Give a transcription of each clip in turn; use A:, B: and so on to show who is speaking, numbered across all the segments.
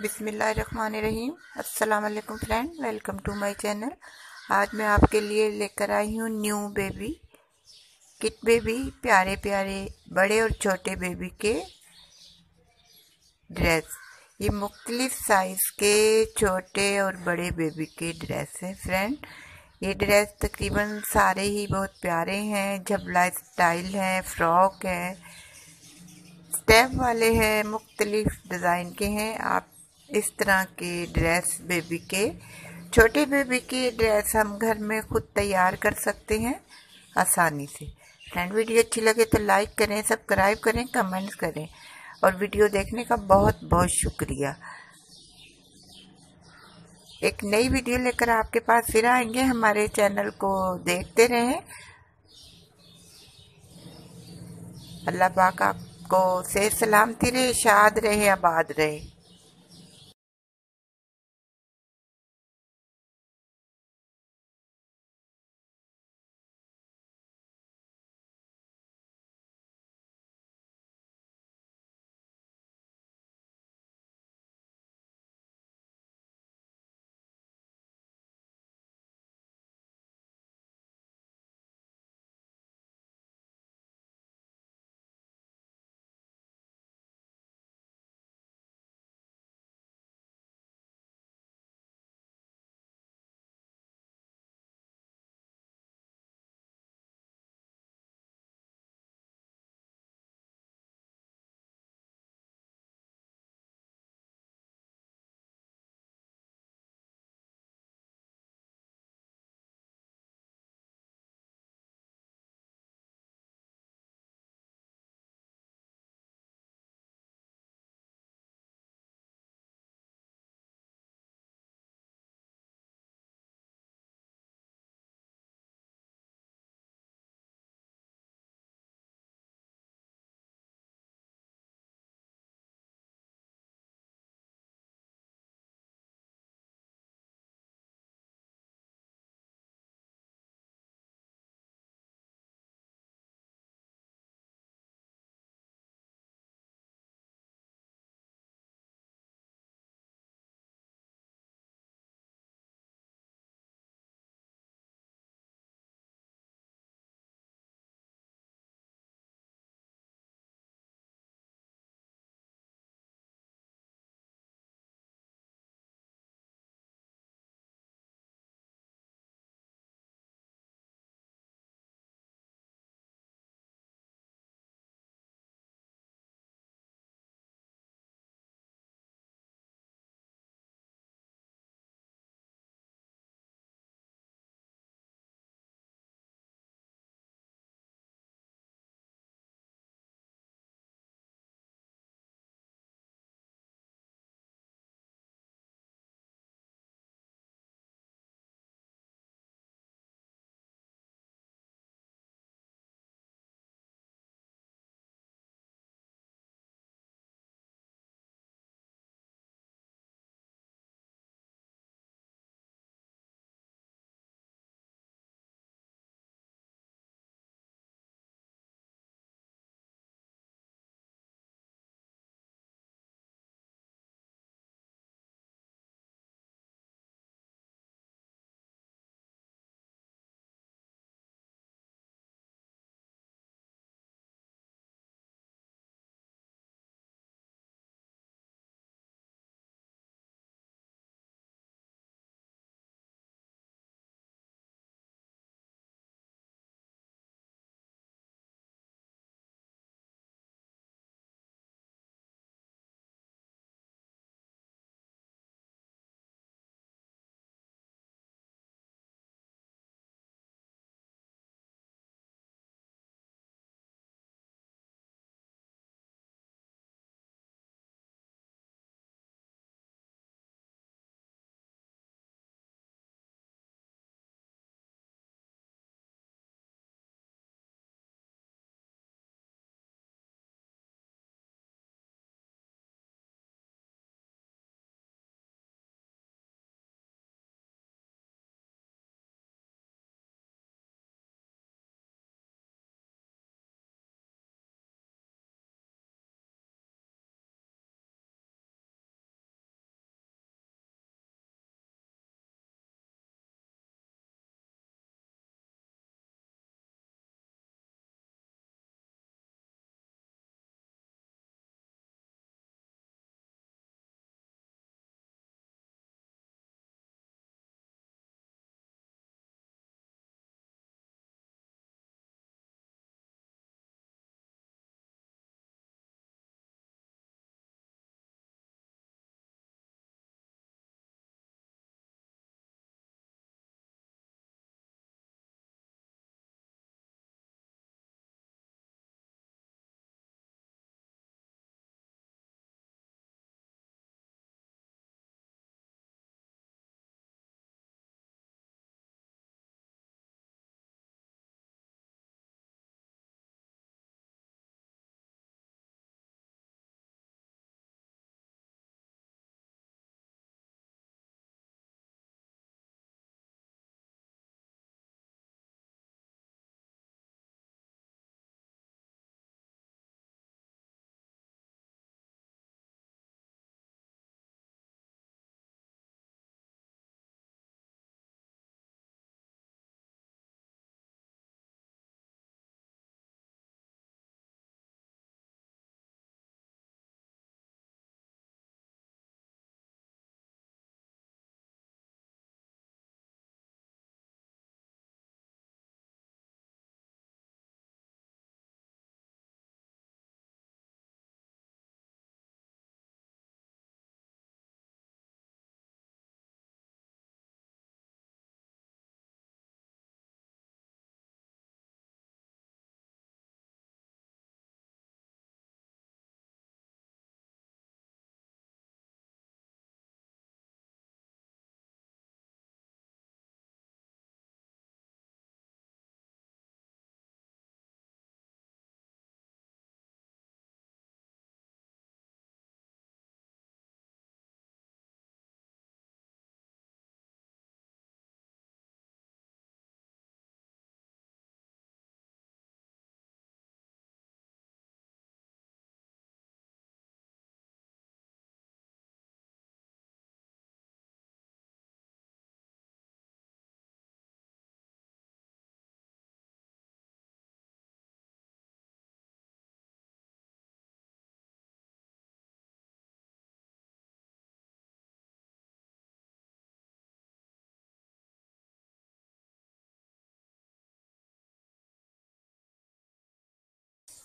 A: बिसमीम अल्लाम friend welcome to my channel आज मैं आपके लिए लेकर आई हूँ न्यू बेबी किट बेबी प्यारे प्यारे बड़े और छोटे बेबी के ड्रेस ये मुख्तलिफ साइज़ के छोटे और बड़े बेबी के ड्रेस हैं फ्रेंड ये ड्रेस तकरीबन सारे ही बहुत प्यारे हैं झबला स्टाइल है फ्रॉक है स्टेप वाले हैं मुख्तलिफ डिज़ाइन के हैं आप इस तरह के ड्रेस बेबी के छोटे बेबी के ड्रेस हम घर में खुद तैयार कर सकते हैं आसानी से फ्रेंड वीडियो अच्छी लगे तो लाइक करें सब्सक्राइब करें कमेंट्स करें और वीडियो देखने का बहुत बहुत शुक्रिया एक नई वीडियो लेकर आपके पास फिर आएंगे हमारे चैनल को देखते रहें अल्लाह पाक आपको से सलामती रहे शाद रहे आबाद रहे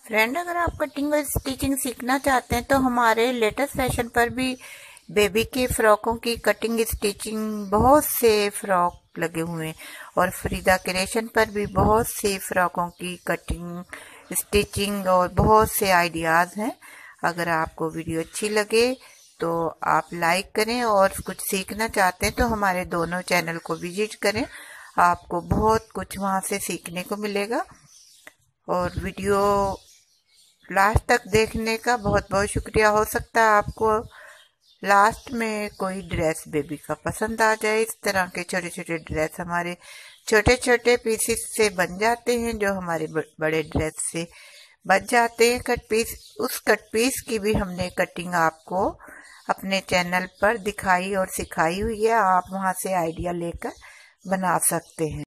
A: फ्रेंड अगर आप कटिंग और स्टिचिंग सीखना चाहते हैं तो हमारे लेटेस्ट सेशन पर भी बेबी के फ्रॉकों की कटिंग स्टिचिंग बहुत से फ्रॉक लगे हुए हैं और फरीदा क्रिएशन पर भी बहुत से फ्रॉकों की कटिंग स्टिचिंग और बहुत से आइडियाज़ हैं अगर आपको वीडियो अच्छी लगे तो आप लाइक करें और कुछ सीखना चाहते हैं तो हमारे दोनों चैनल को विजिट करें आपको बहुत कुछ वहाँ से सीखने को मिलेगा और वीडियो लास्ट तक देखने का बहुत बहुत शुक्रिया हो सकता है आपको लास्ट में कोई ड्रेस बेबी का पसंद आ जाए इस तरह के छोटे छोटे ड्रेस हमारे छोटे छोटे पीसीस से बन जाते हैं जो हमारे बड़े ड्रेस से बच जाते हैं कट पीस उस कट पीस की भी हमने कटिंग आपको अपने चैनल पर दिखाई और सिखाई हुई है आप वहाँ से आइडिया लेकर बना सकते हैं